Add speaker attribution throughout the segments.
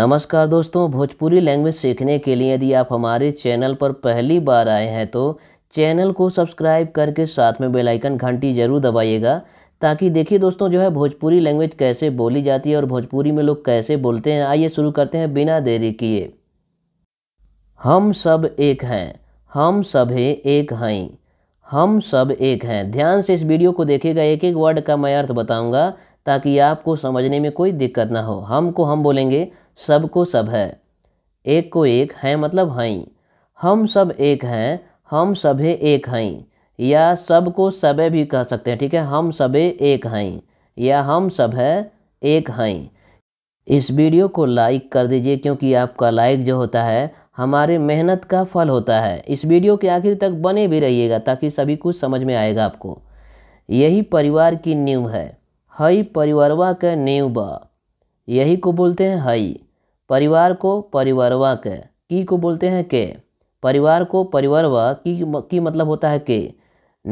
Speaker 1: नमस्कार दोस्तों भोजपुरी लैंग्वेज सीखने के लिए यदि आप हमारे चैनल पर पहली बार आए हैं तो चैनल को सब्सक्राइब करके साथ में बेल आइकन घंटी जरूर दबाइएगा ताकि देखिए दोस्तों जो है भोजपुरी लैंग्वेज कैसे बोली जाती है और भोजपुरी में लोग कैसे बोलते हैं आइए शुरू करते हैं बिना देरी किए हम सब एक हैं हम सभी एक हैं हम सब एक हैं ध्यान से इस वीडियो को देखेगा एक एक वर्ड का मैं अर्थ बताऊंगा ताकि आपको समझने में कोई दिक्कत ना हो हम को हम बोलेंगे सब को सब है एक को एक हैं मतलब हैं हम सब एक हैं हम सभी एक हैं या सब को सबे भी कह सकते हैं ठीक है हम सबे एक हैं या हम सब है एक हैं इस वीडियो को लाइक कर दीजिए क्योंकि आपका लाइक जो होता है हमारे मेहनत का फल होता है इस वीडियो के आखिर तक बने भी रहिएगा ताकि सभी कुछ समझ में आएगा आपको यही परिवार की नींव है हई परिवारवा के नींव ब यही को बोलते हैं हई परिवार को परिवारवा के की को बोलते हैं के परिवार को परिवारवा की की मतलब होता है के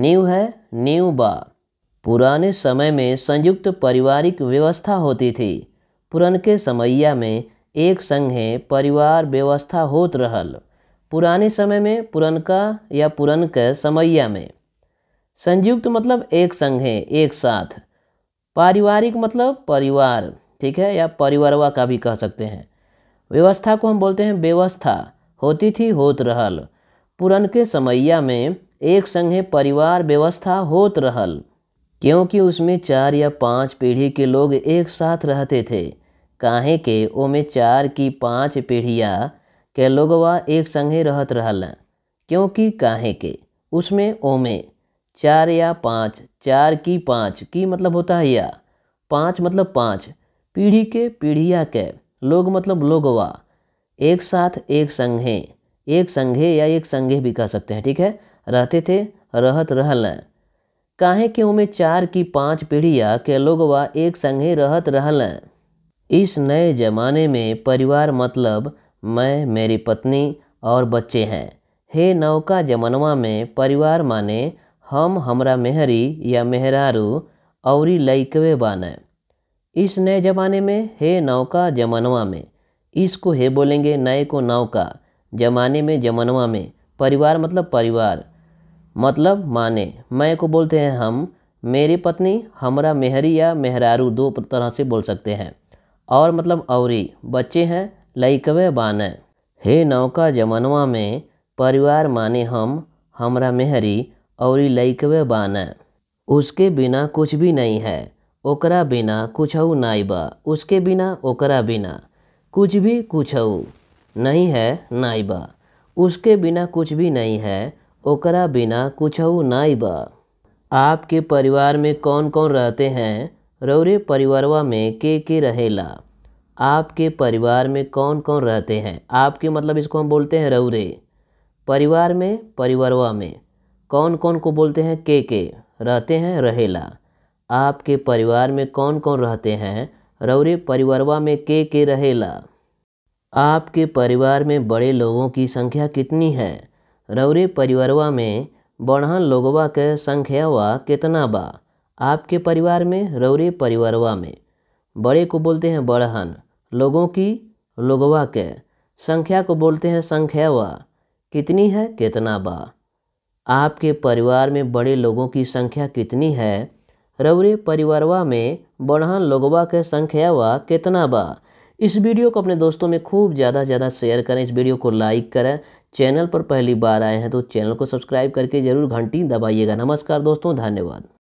Speaker 1: नींव है नींव बा पुराने समय में संयुक्त पारिवारिक व्यवस्था होती थी पुरान के समैया में एक संगे परिवार व्यवस्था होत रहल पुराने समय में पुरनका या पुरन के समैया में संयुक्त मतलब एक संगे एक साथ पारिवारिक मतलब परिवार ठीक है या परिवारवा का भी कह सकते हैं व्यवस्था को हम बोलते हैं व्यवस्था होती थी होत रहल पुरन के समैया में एक संगे परिवार व्यवस्था होत रहल क्योंकि उसमें चार या पांच पीढ़ी के लोग एक साथ रहते थे काहे के ओमे चार की पांच पीढ़िया के लोगवा एक संगे रहत रहल क्योंकि काहे के उसमें ओमे चार या पाँच चार की पाँच की मतलब होता है या पाँच मतलब पाँच पीढ़ी के पीढ़िया के लोग मतलब लोगवा एक साथ एक संघे एक संघे या एक संघे भी कह सकते हैं ठीक है रहते थे रहत रहल काहे के उमें चार की पाँच पीढ़िया के लोगवा एक संघे रहत रहल इस नए ज़माने में परिवार मतलब मैं मेरी पत्नी और बच्चे हैं हे नौका जमनवा में परिवार माने हम हमरा मेहरी या मेहरारू और लइकवे बाने इस नए ज़माने में हे नौका जमनवा में इसको हे बोलेंगे नए को नौका जमाने में जमनवा में परिवार मतलब परिवार मतलब माने मैं को बोलते हैं हम मेरी पत्नी हमरा मेहरी या मेहरारू दो तरह से बोल सकते हैं और मतलब अवरी बच्चे हैं लइकवे बान हे नौका जमनवा में परिवार माने हम हमरा मेहरी और लइकवे बान उसके बिना कुछ भी नहीं है ओकरा बिना कुछ नाई बा उसके बिना ओकरा बिना कुछ भी कुछ नहीं है नाई बा उसके बिना कुछ भी नहीं है ओकरा बिना कुछ नाई बा आपके परिवार में कौन कौन रहते हैं रौरे परिवारवा में के के रहेला आपके परिवार में कौन कौन रहते हैं आपके मतलब इसको हम बोलते हैं रौरे परिवार में परिवारवा में कौन कौन को बोलते हैं के के रहते हैं रहेला आपके परिवार में कौन कौन रहते हैं रौरे परिवारवा में के के रहेला आपके परिवार में बड़े लोगों की संख्या कितनी है रौरे परिवारवा में बड़हन लोगवा के व कितना बा आपके परिवार में रौरे परिवारवा में बड़े को बोलते हैं बड़हन लोगों की लोगवा के संख्या को बोलते हैं संख्यावा कितनी है कितना बा आपके परिवार में बड़े लोगों की संख्या कितनी है रौरे परिवारवा में बढ़हन लोगवा के संख्या व कितना बा इस वीडियो को अपने दोस्तों में खूब ज़्यादा से ज़्यादा शेयर करें इस वीडियो को लाइक करें चैनल पर पहली बार आए हैं तो चैनल को सब्सक्राइब करके ज़रूर घंटी दबाइएगा नमस्कार दोस्तों धन्यवाद